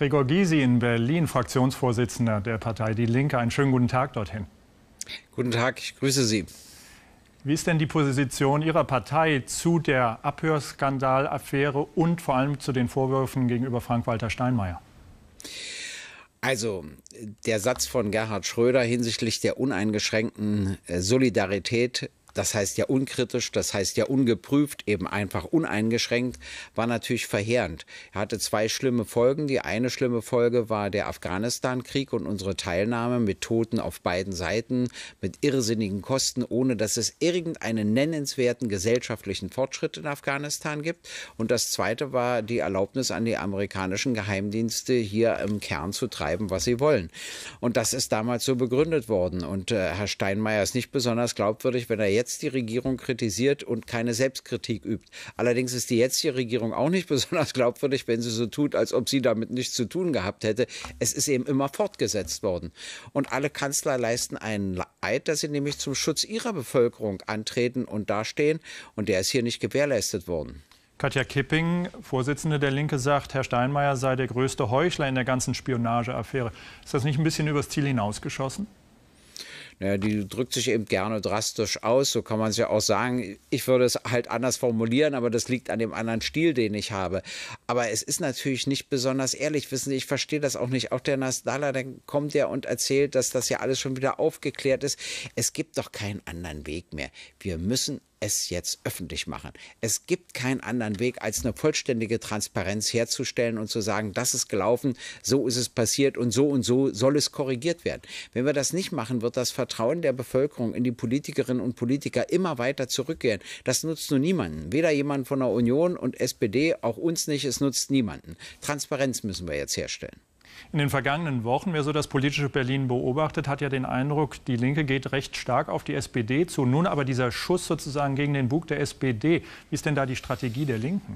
Gregor Gysi in Berlin, Fraktionsvorsitzender der Partei Die Linke. Einen schönen guten Tag dorthin. Guten Tag, ich grüße Sie. Wie ist denn die Position Ihrer Partei zu der Abhörskandalaffäre und vor allem zu den Vorwürfen gegenüber Frank-Walter Steinmeier? Also, der Satz von Gerhard Schröder hinsichtlich der uneingeschränkten Solidarität das heißt ja unkritisch, das heißt ja ungeprüft, eben einfach uneingeschränkt, war natürlich verheerend. Er hatte zwei schlimme Folgen. Die eine schlimme Folge war der Afghanistan-Krieg und unsere Teilnahme mit Toten auf beiden Seiten, mit irrsinnigen Kosten, ohne dass es irgendeinen nennenswerten gesellschaftlichen Fortschritt in Afghanistan gibt. Und das zweite war die Erlaubnis an die amerikanischen Geheimdienste, hier im Kern zu treiben, was sie wollen. Und das ist damals so begründet worden. Und äh, Herr Steinmeier ist nicht besonders glaubwürdig, wenn er jetzt jetzt die Regierung kritisiert und keine Selbstkritik übt. Allerdings ist die jetzige Regierung auch nicht besonders glaubwürdig, wenn sie so tut, als ob sie damit nichts zu tun gehabt hätte. Es ist eben immer fortgesetzt worden. Und alle Kanzler leisten einen Eid, dass sie nämlich zum Schutz ihrer Bevölkerung antreten und dastehen. Und der ist hier nicht gewährleistet worden. Katja Kipping, Vorsitzende der Linke, sagt, Herr Steinmeier sei der größte Heuchler in der ganzen Spionageaffäre. Ist das nicht ein bisschen übers Ziel hinausgeschossen? die drückt sich eben gerne drastisch aus, so kann man es ja auch sagen. Ich würde es halt anders formulieren, aber das liegt an dem anderen Stil, den ich habe. Aber es ist natürlich nicht besonders ehrlich. Wissen Sie, ich verstehe das auch nicht. Auch der Nasdala, dann kommt ja und erzählt, dass das ja alles schon wieder aufgeklärt ist. Es gibt doch keinen anderen Weg mehr. Wir müssen es jetzt öffentlich machen. Es gibt keinen anderen Weg, als eine vollständige Transparenz herzustellen und zu sagen, das ist gelaufen, so ist es passiert und so und so soll es korrigiert werden. Wenn wir das nicht machen, wird das Vertrauen der Bevölkerung in die Politikerinnen und Politiker immer weiter zurückgehen. Das nutzt nur niemanden. Weder jemand von der Union und SPD, auch uns nicht. Es nutzt niemanden. Transparenz müssen wir jetzt herstellen. In den vergangenen Wochen, wer so das politische Berlin beobachtet, hat ja den Eindruck, die Linke geht recht stark auf die SPD zu. Nun aber dieser Schuss sozusagen gegen den Bug der SPD. Wie ist denn da die Strategie der Linken?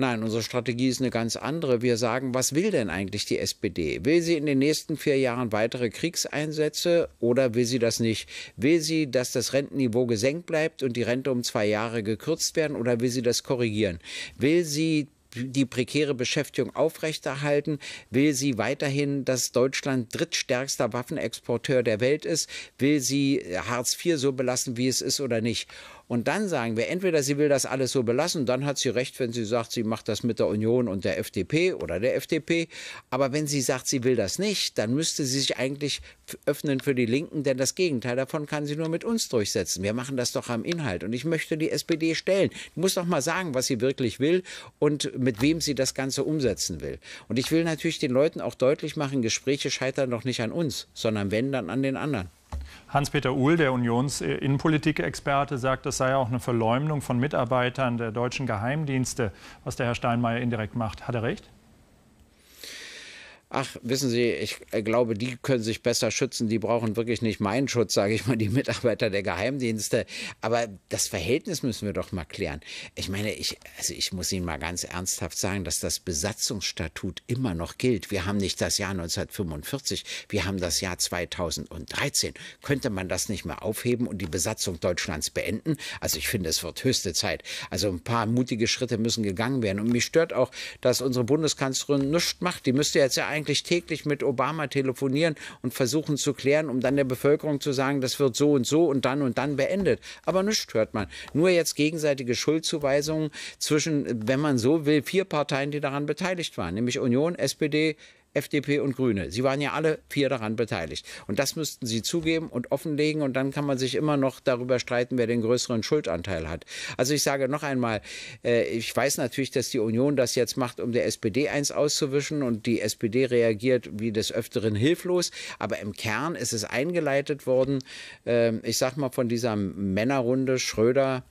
Nein, unsere Strategie ist eine ganz andere. Wir sagen, was will denn eigentlich die SPD? Will sie in den nächsten vier Jahren weitere Kriegseinsätze oder will sie das nicht? Will sie, dass das Rentenniveau gesenkt bleibt und die Rente um zwei Jahre gekürzt werden oder will sie das korrigieren? Will sie die prekäre Beschäftigung aufrechterhalten, will sie weiterhin, dass Deutschland drittstärkster Waffenexporteur der Welt ist, will sie Hartz IV so belassen, wie es ist oder nicht. Und dann sagen wir, entweder sie will das alles so belassen, dann hat sie recht, wenn sie sagt, sie macht das mit der Union und der FDP oder der FDP. Aber wenn sie sagt, sie will das nicht, dann müsste sie sich eigentlich öffnen für die Linken, denn das Gegenteil davon kann sie nur mit uns durchsetzen. Wir machen das doch am Inhalt. Und ich möchte die SPD stellen. Ich muss doch mal sagen, was sie wirklich will und mit wem sie das Ganze umsetzen will. Und ich will natürlich den Leuten auch deutlich machen, Gespräche scheitern doch nicht an uns, sondern wenn, dann an den anderen. Hans-Peter Uhl, der Unionsinnenpolitik-Experte, sagt, das sei auch eine Verleumdung von Mitarbeitern der deutschen Geheimdienste, was der Herr Steinmeier indirekt macht. Hat er recht? ach, wissen Sie, ich äh, glaube, die können sich besser schützen, die brauchen wirklich nicht meinen Schutz, sage ich mal, die Mitarbeiter der Geheimdienste. Aber das Verhältnis müssen wir doch mal klären. Ich meine, ich, also ich muss Ihnen mal ganz ernsthaft sagen, dass das Besatzungsstatut immer noch gilt. Wir haben nicht das Jahr 1945, wir haben das Jahr 2013. Könnte man das nicht mehr aufheben und die Besatzung Deutschlands beenden? Also ich finde, es wird höchste Zeit. Also ein paar mutige Schritte müssen gegangen werden. Und mich stört auch, dass unsere Bundeskanzlerin nichts macht. Die müsste jetzt ja eigentlich eigentlich täglich mit Obama telefonieren und versuchen zu klären, um dann der Bevölkerung zu sagen, das wird so und so und dann und dann beendet. Aber nichts hört man. Nur jetzt gegenseitige Schuldzuweisungen zwischen, wenn man so will, vier Parteien, die daran beteiligt waren, nämlich Union, SPD, FDP und Grüne. Sie waren ja alle vier daran beteiligt. Und das müssten sie zugeben und offenlegen. Und dann kann man sich immer noch darüber streiten, wer den größeren Schuldanteil hat. Also ich sage noch einmal, äh, ich weiß natürlich, dass die Union das jetzt macht, um der SPD eins auszuwischen. Und die SPD reagiert wie des Öfteren hilflos. Aber im Kern ist es eingeleitet worden, äh, ich sag mal, von dieser Männerrunde Schröder.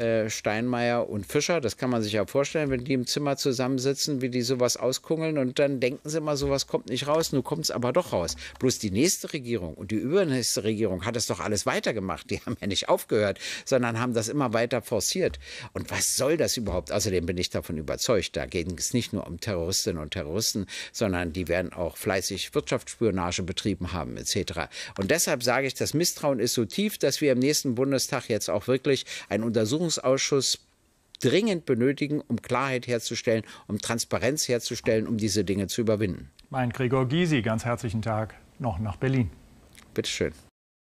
Äh, Steinmeier und Fischer. Das kann man sich ja vorstellen, wenn die im Zimmer zusammensitzen, wie die sowas auskungeln und dann denken sie immer, sowas kommt nicht raus, nun kommt es aber doch raus. Bloß die nächste Regierung und die übernächste Regierung hat das doch alles weitergemacht. Die haben ja nicht aufgehört, sondern haben das immer weiter forciert. Und was soll das überhaupt? Außerdem bin ich davon überzeugt, da geht es nicht nur um Terroristinnen und Terroristen, sondern die werden auch fleißig Wirtschaftsspionage betrieben haben etc. Und deshalb sage ich, das Misstrauen ist so tief, dass wir im nächsten Bundestag jetzt auch wirklich ein Untersuchungsverfahren Untersuchungsausschuss dringend benötigen, um Klarheit herzustellen, um Transparenz herzustellen, um diese Dinge zu überwinden. Mein Gregor Gysi, ganz herzlichen Tag noch nach Berlin. Bitteschön.